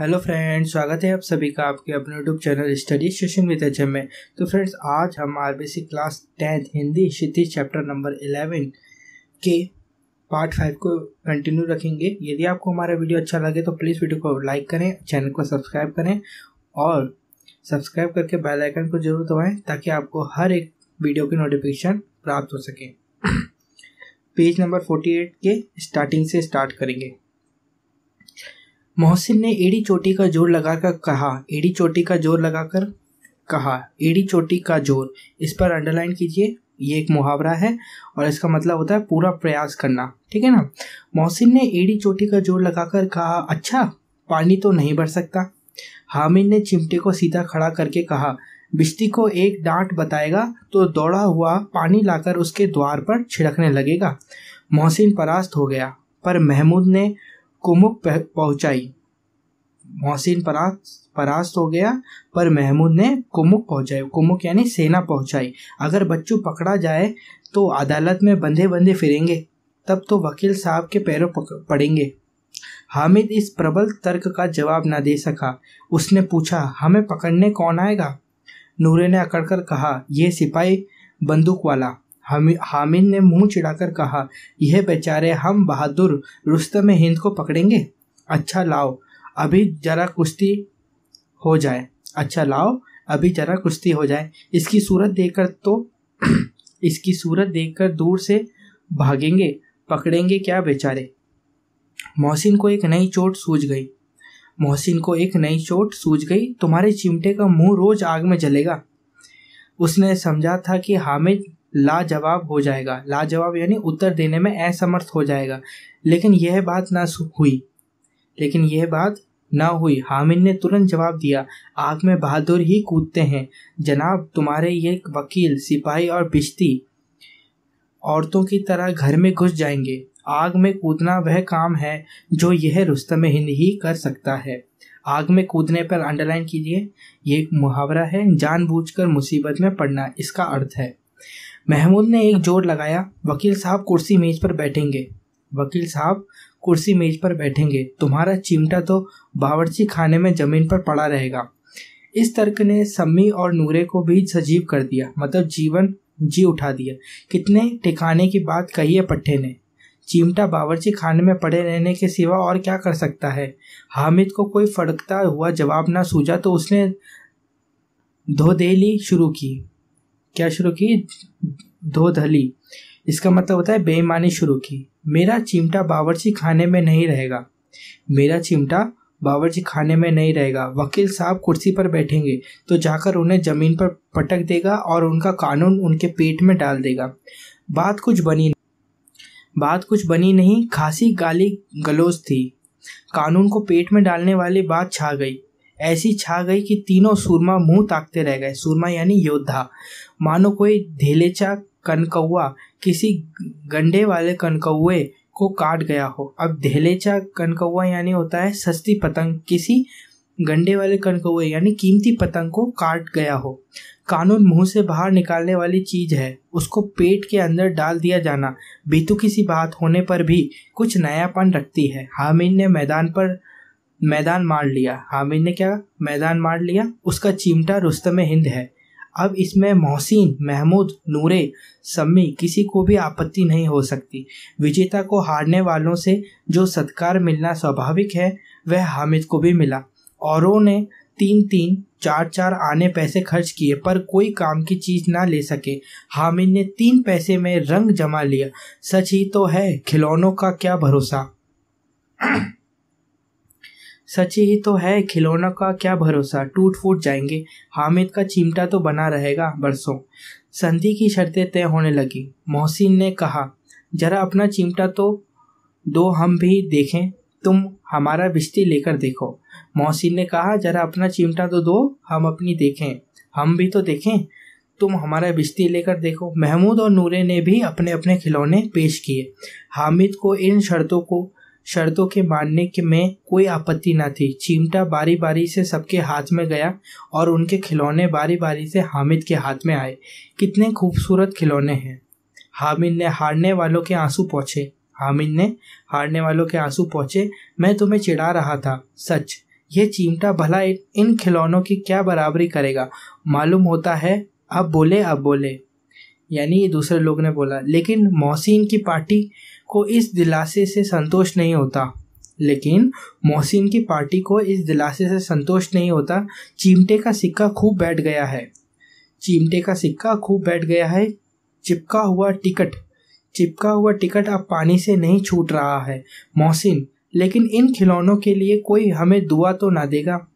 hello friends स्वागत है आप सभी का आपके अपने YouTube channel study session with H में तो फ्रेंड्स आज हम RBC class tenth Hindi Kshiti chapter number eleven के पार्ट फाइव को कंटिन्यू रखेंगे यदि आपको हमारा वीडियो अच्छा लगे तो प्लीज़ वीडियो को लाइक करें चैनल को सब्सक्राइब करें और सब्सक्राइब करके बेल आइकन को जरूर दबाएं ताकि आपको हर एक वीडियो की नोटिफिकेशन प्राप्त हो सके पेज नंबर फोर्टी एट के स्टार्टिंग से स्टार्ट करेंगे मोहसिन ने एड़ी चोटी का जोर लगाकर कहा एड़ी चोटी का जोर लगाकर कहा एड़ी चोटी का जोर इस पर अंडरलाइन कीजिए ये एक मुहावरा है और इसका मतलब होता है पूरा प्रयास करना ठीक है ना मोहसिन ने एड़ी चोटी का जोर लगाकर कहा अच्छा पानी तो नहीं भर सकता हामिद ने चिमटे को सीधा खड़ा करके कहा बिश्ती को एक डांट बताएगा तो दौड़ा हुआ पानी लाकर उसके द्वार पर छिड़कने लगेगा मोहसिन परास्त हो गया पर महमूद ने कुमुक पहुंचाई मोहसिन परास परास्त हो गया पर महमूद ने कुमुक पहुंचाई कुमुक यानी सेना पहुंचाई अगर बच्चू पकड़ा जाए तो अदालत में बंधे बंधे फिरेंगे तब तो वकील साहब के पैरों पड़ेंगे हामिद इस प्रबल तर्क का जवाब ना दे सका उसने पूछा हमें पकड़ने कौन आएगा नूरे ने अकड़कर कहा यह सिपाही बंदूक वाला हामिद ने मुंह चिढ़ाकर कहा यह बेचारे हम बहादुर रुस्तम में हिंद को पकड़ेंगे अच्छा लाओ अभी जरा कुश्ती हो जाए अच्छा लाओ अभी जरा कुश्ती हो जाए इसकी सूरत देखकर तो इसकी सूरत देखकर दूर से भागेंगे पकड़ेंगे क्या बेचारे मोहसिन को एक नई चोट सूझ गई मोहसिन को एक नई चोट सूझ गई तुम्हारे चिमटे का मुंह रोज आग में जलेगा उसने समझा था कि हामिद लाजवाब हो जाएगा लाजवाब यानी उत्तर देने में असमर्थ हो जाएगा लेकिन यह बात ना हुई लेकिन यह बात ना हुई हामिद ने तुरंत जवाब दिया आग में बहादुर ही कूदते हैं जनाब तुम्हारे ये वकील सिपाही और बिश्ती औरतों की तरह घर में घुस जाएंगे आग में कूदना वह काम है जो यह रुस्तम हिंद ही कर सकता है आग में कूदने पर अंडरलाइन कीजिए यह एक मुहावरा है जानबूझकर मुसीबत में पड़ना इसका अर्थ है महमूद ने एक जोर लगाया वकील साहब कुर्सी मेज पर बैठेंगे वकील साहब कुर्सी मेज पर बैठेंगे तुम्हारा चिमटा तो बावर्ची खाने में जमीन पर पड़ा रहेगा इस तर्क ने सम्मी और नूरे को भी सजीव कर दिया मतलब जीवन जी उठा दिया कितने ठिकाने की बात कही है पट्टे ने चिमटा बावर्ची खाने में पड़े रहने के सिवा और क्या कर सकता है हामिद को कोई फड़कता हुआ जवाब ना सूझा तो उसने धोदेली शुरू की क्या शुरू की दो धली इसका मतलब होता है बेईमानी शुरू की मेरा चिमटा बावर्ची खाने में नहीं रहेगा मेरा चिमटा बावर्ची खाने में नहीं रहेगा वकील साहब कुर्सी पर बैठेंगे तो जाकर उन्हें जमीन पर पटक देगा और उनका कानून उनके पेट में डाल देगा बात कुछ बनी बात कुछ बनी नहीं खासी गाली गलोज थी कानून को पेट में डालने वाली बात छा गई ऐसी छा गई कि तीनों सूरमा मुंह ताकते रह गए सूरमा यानी योद्धा मानो कोई ढेलेचा कनकौआ किसी गंडे वाले कनकौए को काट गया हो अब ढेलेचा कनकौआ यानी होता है सस्ती पतंग किसी गंडे वाले कनकौए यानी कीमती पतंग को काट गया हो कानून मुंह से बाहर निकालने वाली चीज है उसको पेट के अंदर डाल दिया जाना बीतू किसी बात होने पर भी कुछ नयापन रखती है हामिद ने मैदान पर मैदान मार लिया हामिद ने क्या मैदान मार लिया उसका चिमटा रुस्तम हिंद है अब इसमें मोहसिन महमूद नूरे सम्मी किसी को भी आपत्ति नहीं हो सकती विजेता को हारने वालों से जो सत्कार मिलना स्वाभाविक है वह हामिद को भी मिला औरों ने तीन तीन चार चार आने पैसे खर्च किए पर कोई काम की चीज ना ले सके हामिद ने तीन पैसे में रंग जमा लिया सच ही तो है खिलौनों का क्या भरोसा सच ही तो है खिलौना का क्या भरोसा टूट फूट जाएंगे हामिद का चिमटा तो बना रहेगा बरसों संधि की शर्तें तय होने लगी मोहसिन ने कहा जरा अपना चिमटा तो दो हम भी देखें तुम हमारा बिश्ती लेकर देखो मोहसिन ने कहा जरा अपना चिमटा तो दो हम अपनी देखें हम भी तो देखें तुम हमारा बिश्ती लेकर देखो महमूद और नूरे ने भी अपने अपने खिलौने पेश किए हामिद को इन शर्तों को शर्तों के मानने के में कोई आपत्ति न थी चिमटा बारी बारी से सबके हाथ में गया और उनके खिलौने बारी बारी से हामिद के हाथ में आए कितने खूबसूरत खिलौने हैं हामिद ने हारने वालों के आंसू पहुँचे हामिद ने हारने वालों के आंसू पहुँचे मैं तुम्हें चिढ़ा रहा था सच यह चिमटा भला इन खिलौनों की क्या बराबरी करेगा मालूम होता है अब बोले अब बोले यानी ये दूसरे लोग ने बोला लेकिन मोहसिन की पार्टी को इस दिलासे से संतोष नहीं होता लेकिन मोहसिन की पार्टी को इस दिलासे से संतोष नहीं होता चिमटे का सिक्का खूब बैठ गया है चिमटे का सिक्का खूब बैठ गया है चिपका हुआ टिकट चिपका हुआ टिकट अब पानी से नहीं छूट रहा है मोहसिन लेकिन इन खिलौनों के लिए कोई हमें दुआ तो ना देगा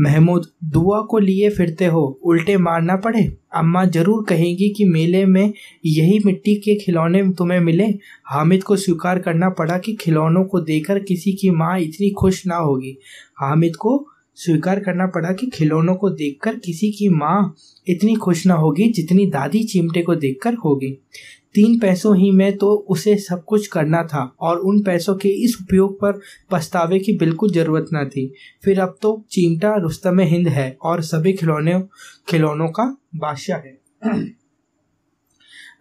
महमूद दुआ को लिए फिरते हो उल्टे मारना पड़े अम्मा जरूर कहेंगी कि मेले में यही मिट्टी के खिलौने तुम्हें मिले हामिद को स्वीकार करना पड़ा कि खिलौनों को देकर किसी की माँ इतनी खुश ना होगी हामिद को स्वीकार करना पड़ा कि खिलौनों को देखकर किसी की माँ इतनी खुश ना होगी जितनी दादी चिमटे को देखकर होगी तीन पैसों ही में तो उसे सब कुछ करना था और उन पैसों के इस उपयोग पर पछतावे की बिल्कुल ज़रूरत न थी फिर अब तो चिमटा रुस्तम हिंद है और सभी खिलौने खिलौनों का बादशाह है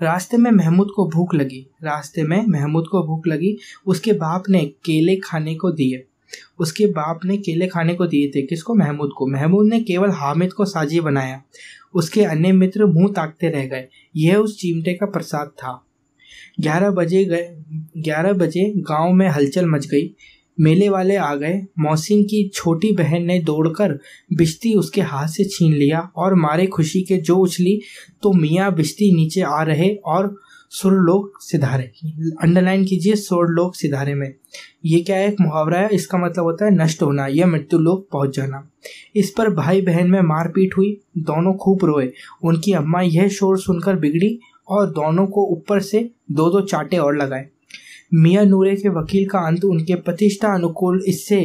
रास्ते में महमूद को भूख लगी रास्ते में महमूद को भूख लगी उसके बाप ने केले खाने को दिए उसके बाप ने केले खाने को दिए थे किसको महमूद को महमूद ने केवल हामिद को साजी बनाया उसके अन्य मित्र मुंह ताकते रह गए यह उस चिमटे का प्रसाद था ग्यारह बजे गए ग्यारह बजे गांव में हलचल मच गई मेले वाले आ गए मौसिन की छोटी बहन ने दौड़कर बिश्ती उसके हाथ से छीन लिया और मारे खुशी के जो उछली तो मियाँ बिश्ती नीचे आ रहे और सुर लोक सिधारे अंडरलाइन कीजिए सुर लोक सिधारे में ये क्या है एक मुहावरा है इसका मतलब होता है नष्ट होना या मृत्यु लोग पहुंच जाना इस पर भाई बहन में मारपीट हुई दोनों खूब रोए उनकी अम्मा यह शोर सुनकर बिगड़ी और दोनों को ऊपर से दो दो चाटे और लगाए मियाँ नूरे के वकील का अंत उनके प्रतिष्ठा अनुकूल इससे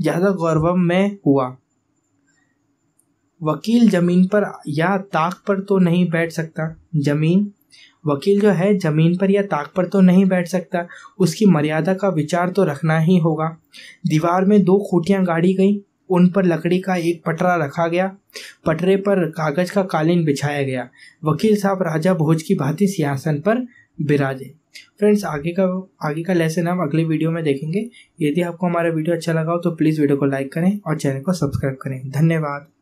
ज़्यादा गौरव में हुआ वकील जमीन पर या ताक पर तो नहीं बैठ सकता जमीन वकील जो है ज़मीन पर या ताक पर तो नहीं बैठ सकता उसकी मर्यादा का विचार तो रखना ही होगा दीवार में दो खूटियाँ गाड़ी गई उन पर लकड़ी का एक पटरा रखा गया पटरे पर कागज का कालीन बिछाया गया वकील साहब राजा भोज की भांति सिंहासन पर बिराजे फ्रेंड्स आगे का आगे का लेसन हम अगले वीडियो में देखेंगे यदि आपको हमारा वीडियो अच्छा लगा हो तो प्लीज़ वीडियो को लाइक करें और चैनल को सब्सक्राइब करें धन्यवाद